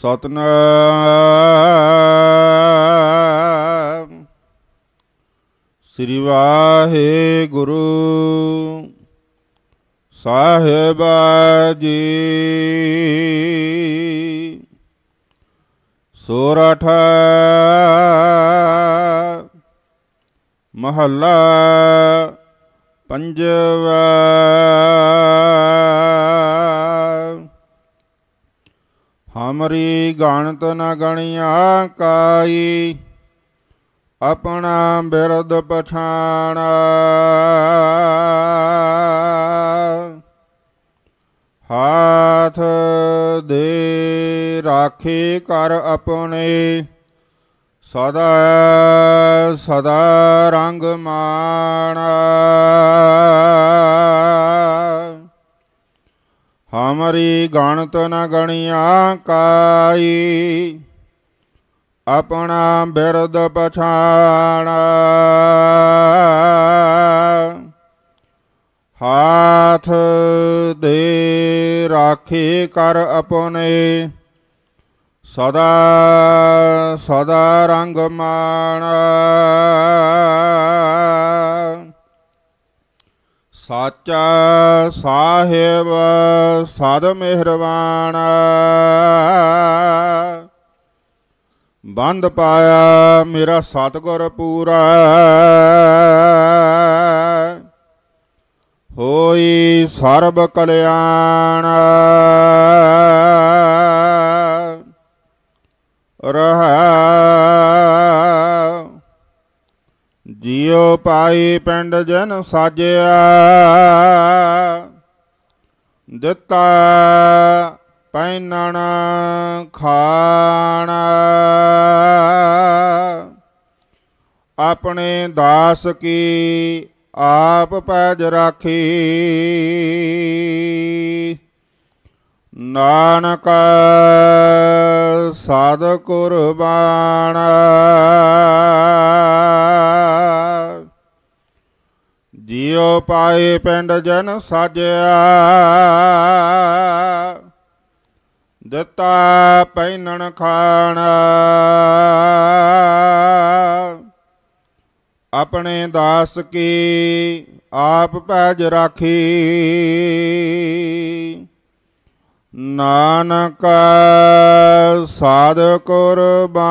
ਸਤਨਾਮ ਸ੍ਰੀ ਵਾਹਿਗੁਰੂ ਸਾਹਿਬ ਜੀ ਸੋਰਠ ਮਹੱਲਾ ਪੰਜਵਾ ਹਮਰੀ ਗਣਤ ਨ ਗਣਿਆ ਕਾਈ ਆਪਣਾ ਬਿਰਦ ਪਛਾਣ ਹਾਥ ਦੇ ਰਾਖੇ ਕਰ ਆਪਣੇ ਸਦਾ ਸਦਾ ਰੰਗ ਮਾਣਾ ਹਮਰੀ ਗਣਤ ਨ ਗਣਿਆ ਕਾਈ ਆਪਣਾ ਬਿਰਦ ਪਛਾਣਾ ਹਾਥ ਦੇ ਰਾਖੇ ਕਰ ਆਪਣੇ ਸਦਾ ਸਦਾ ਰੰਗ ਮਾਣਾ ਸਾਚਾ ਸਾਹਿਬ ਸਦ ਮਿਹਰਬਾਨ ਬੰਦ ਪਾਇਆ ਮੇਰਾ ਸਤਗੁਰ ਪੂਰਾ ਹੋਈ ਸਰਬ ਕਲਿਆਣ ਜਿਉ ਪਾਈ ਪਿੰਡ ਜਨ ਸਾਜਿਆ ਦਿੱਤਾ ਪੈਨਣ ਖਾਣ ਆਪਣੇ ਦਾਸ ਕੀ ਆਪ ਪੈਜ ਰਾਖੀ ਨਾਨਕ ਸਾਧ ਕੁਰਬਾਨ ਜੋ ਪਾਏ ਪਿੰਡ ਜਨ ਸਾਜਿਆ ਦਿੱਤਾ ਪੈਨਣ ਖਾਣ ਆਪਣੇ ਦਾਸ ਕੀ ਆਪ ਭਜ ਰਾਖੀ ਨਾਨਕ ਸਾਧ ਕੁਰਬਾਨਾ